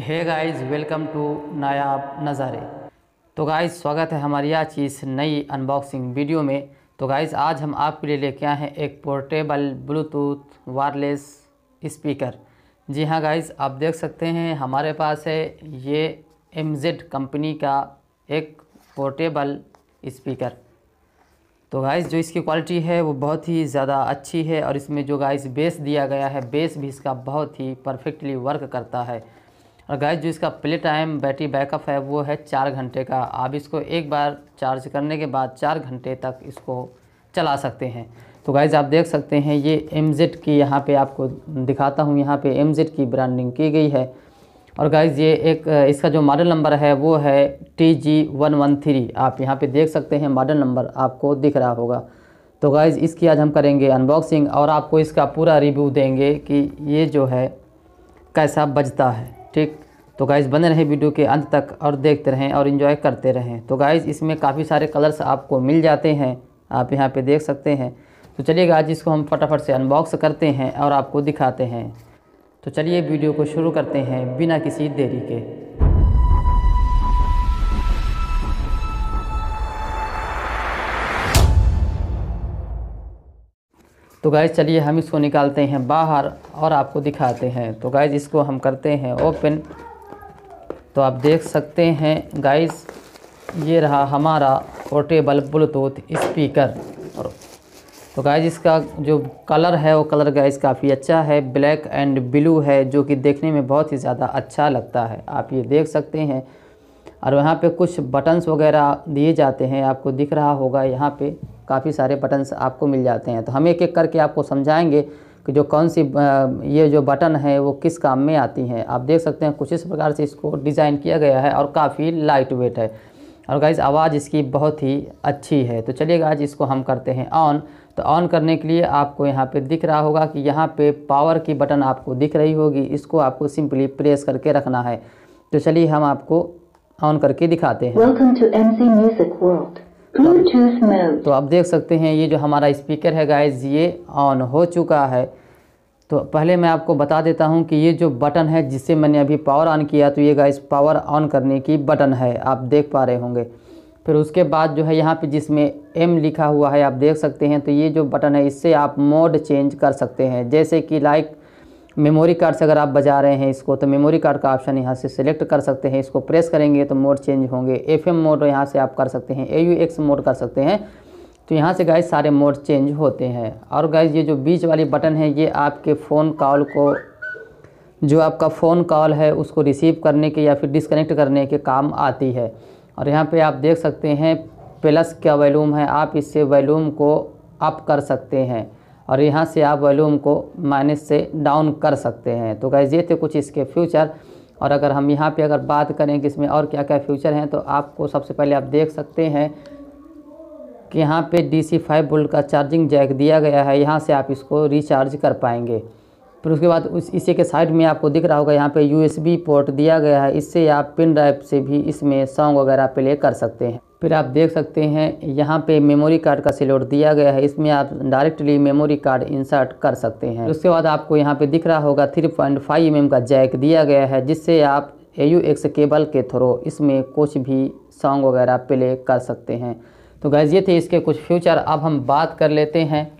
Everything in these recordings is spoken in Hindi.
है गाइस वेलकम टू नायाब नज़ारे तो गाइस स्वागत है हमारी आज इस नई अनबॉक्सिंग वीडियो में तो गाइस आज हम आपके लिए लेके आए हैं एक पोर्टेबल ब्लूटूथ वायरलेस स्पीकर जी हाँ गाइस आप देख सकते हैं हमारे पास है ये एम कंपनी का एक पोर्टेबल स्पीकर तो गाइस जो इसकी क्वालिटी है वो बहुत ही ज़्यादा अच्छी है और इसमें जो गाइस बेस दिया गया है बेस भी इसका बहुत ही परफेक्टली वर्क करता है और गैस जो इसका प्ले टाइम बैटरी बैकअप है वो है चार घंटे का आप इसको एक बार चार्ज करने के बाद चार घंटे तक इसको चला सकते हैं तो गाइज़ आप देख सकते हैं ये एम की यहाँ पे आपको दिखाता हूँ यहाँ पे एम की ब्रांडिंग की गई है और गाइज़ ये एक इसका जो मॉडल नंबर है वो है T G one one three आप यहाँ पे देख सकते हैं मॉडल नंबर आपको दिख रहा होगा तो गाइज़ इसकी आज हम करेंगे अनबॉक्सिंग और आपको इसका पूरा रिव्यू देंगे कि ये जो है कैसा बजता है ठीक तो गाइज़ बने रहे वीडियो के अंत तक और देखते रहें और इन्जॉय करते रहें तो गाइज़ इसमें काफ़ी सारे कलर्स आपको मिल जाते हैं आप यहाँ पर देख सकते हैं तो चलिए गाइज इसको हम फटाफट से अनबॉक्स करते हैं और आपको दिखाते हैं तो चलिए वीडियो को शुरू करते हैं बिना किसी देरी के तो गैस चलिए हम इसको निकालते हैं बाहर और आपको दिखाते हैं तो गैस इसको हम करते हैं ओपन तो आप देख सकते हैं गैस ये रहा हमारा पोर्टेबल ब्लूटूथ स्पीकर और तो गैस इसका जो कलर है वो कलर गैस काफ़ी अच्छा है ब्लैक एंड ब्लू है जो कि देखने में बहुत ही ज़्यादा अच्छा लगता है आप ये देख सकते हैं और यहाँ पे कुछ बटन्स वगैरह दिए जाते हैं आपको दिख रहा होगा यहाँ पे काफ़ी सारे बटन्स आपको मिल जाते हैं तो हम एक एक करके आपको समझाएंगे कि जो कौन सी ये जो बटन है वो किस काम में आती हैं आप देख सकते हैं कुछ इस प्रकार से इसको डिज़ाइन किया गया है और काफ़ी लाइट वेट है और गाइज आवाज़ इसकी बहुत ही अच्छी है तो चलिए गाइज इसको हम करते हैं ऑन तो ऑन करने के लिए आपको यहाँ पे दिख रहा होगा कि यहाँ पे पावर की बटन आपको दिख रही होगी इसको आपको सिंपली प्रेस करके रखना है तो चलिए हम आपको ऑन करके दिखाते हैं तो, तो आप देख सकते हैं ये जो हमारा स्पीकर है गाइज ये ऑन हो चुका है तो पहले मैं आपको बता देता हूँ कि ये जो बटन है जिससे मैंने अभी पावर ऑन किया तो ये गाइज पावर ऑन करने की बटन है आप देख पा रहे होंगे फिर उसके बाद जो है यहाँ पे जिसमें एम लिखा हुआ है आप देख सकते हैं तो ये जो बटन है इससे आप मोड चेंज कर सकते हैं जैसे कि लाइक मेमोरी कार्ड से अगर आप बजा रहे हैं इसको तो मेमोरी कार्ड का ऑप्शन यहाँ से सिलेक्ट कर सकते हैं इसको प्रेस करेंगे तो मोड चेंज होंगे एम मोड यहाँ से आप कर सकते हैं ए मोड कर सकते हैं तो यहाँ से गाइज सारे मोड चेंज होते हैं और गाइज ये जो बीच वाली बटन है ये आपके फ़ोन कॉल को जो आपका फ़ोन कॉल है उसको रिसीव करने के या फिर डिसकनेक्ट करने के काम आती है और यहाँ पे आप देख सकते हैं प्लस क्या वैलूम है आप इससे वैलूम को अप कर सकते हैं और यहाँ से आप वॉल्यूम को माइनस से डाउन कर सकते हैं तो गैज़ ये थे कुछ इसके फ्यूचर और अगर हम यहाँ पे अगर बात करें कि इसमें और क्या क्या फ्यूचर हैं तो आपको सबसे पहले आप देख सकते हैं कि यहाँ पे डी सी फाइव वोल्ट का चार्जिंग जैक दिया गया है यहाँ से आप इसको रिचार्ज कर पाएंगे फिर उसके बाद उस इसी के साइड में आपको दिख रहा होगा यहाँ पे यूएसबी पोर्ट दिया गया है इससे आप पिन ड्राइव से भी इसमें सॉन्ग वगैरह प्ले कर सकते हैं फिर आप देख सकते हैं यहाँ पे मेमोरी कार्ड का सिलोट दिया गया है इसमें आप डायरेक्टली मेमोरी कार्ड इंसर्ट कर सकते हैं उसके बाद आपको यहाँ पे दिख रहा होगा थ्री पॉइंट mm का जैक दिया गया है जिससे आप ए केबल के थ्रू इसमें कुछ भी सॉन्ग वगैरह प्ले कर सकते हैं तो गैज़ ये थे इसके कुछ फ्यूचर अब हम बात कर लेते हैं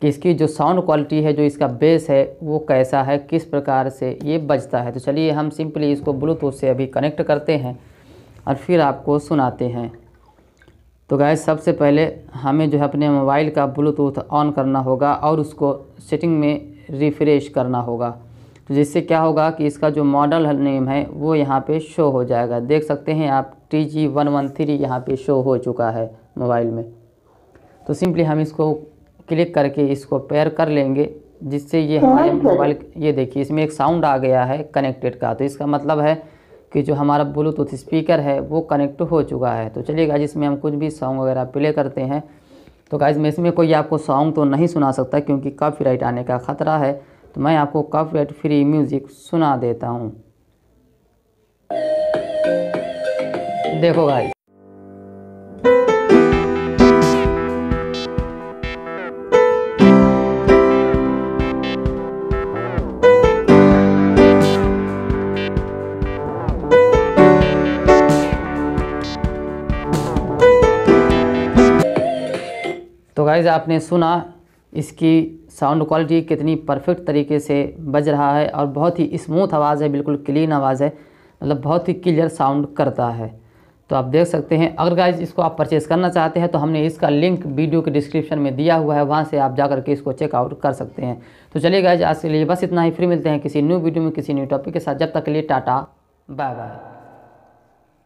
कि इसकी जो साउंड क्वालिटी है जो इसका बेस है वो कैसा है किस प्रकार से ये बजता है तो चलिए हम सिंपली इसको ब्लूटूथ से अभी कनेक्ट करते हैं और फिर आपको सुनाते हैं तो गाय सबसे पहले हमें जो है अपने मोबाइल का ब्लूटूथ ऑन करना होगा और उसको सेटिंग में रिफ़्रेश करना होगा तो जिससे क्या होगा कि इसका जो मॉडल नेम है वो यहाँ पे शो हो जाएगा देख सकते हैं आप T G one one three यहाँ पर शो हो चुका है मोबाइल में तो सिंपली हम इसको क्लिक करके इसको पेयर कर लेंगे जिससे ये हमारे मोबाइल ये देखिए इसमें एक साउंड आ गया है कनेक्टेड का तो इसका मतलब है कि जो हमारा ब्लूटूथ स्पीकर है वो कनेक्ट हो चुका है तो चलिए गाइज इसमें हम कुछ भी सॉन्ग वगैरह प्ले करते हैं तो गाइज मैं इसमें कोई आपको सॉन्ग तो नहीं सुना सकता क्योंकि राइट आने का ख़तरा है तो मैं आपको राइट फ्री म्यूज़िक सुना देता हूँ देखो गाइज गाइस आपने सुना इसकी साउंड क्वालिटी कितनी परफेक्ट तरीके से बज रहा है और बहुत ही स्मूथ आवाज़ है बिल्कुल क्लीन आवाज़ है मतलब बहुत ही क्लियर साउंड करता है तो आप देख सकते हैं अगर गाइज इसको आप परचेज़ करना चाहते हैं तो हमने इसका लिंक वीडियो के डिस्क्रिप्शन में दिया हुआ है वहाँ से आप जा करके इसको चेकआउट कर सकते हैं तो चलिए गाइज आज के लिए बस इतना ही फ्री मिलते हैं किसी न्यू वीडियो में किसी न्यू टॉपिक के साथ जब तक के लिए टाटा बाय बाय